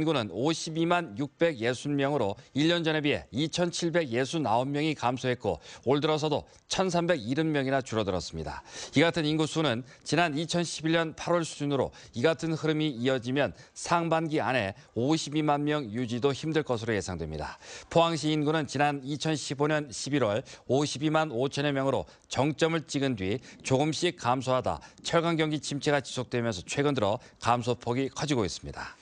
인구는 52만 660명으로 1년 전에 비해 2,769명이 감소했고 올 들어서도 1,370명이나 줄어들었습니다. 이 같은 인구 수는 지난 2011년 8월 수준으로 이 같은 흐름이 이어지면 상반기 안에 52만 명 유지도 힘들 것으로 예상됩니다. 포항시 인구는 지난 2015년 11월 52만 5천여 명으로 정점을 찍은 뒤 조금씩 감소하다 철강 경기 침체가 지속되면서 최근 들어 감소폭이 커지고 있습니다.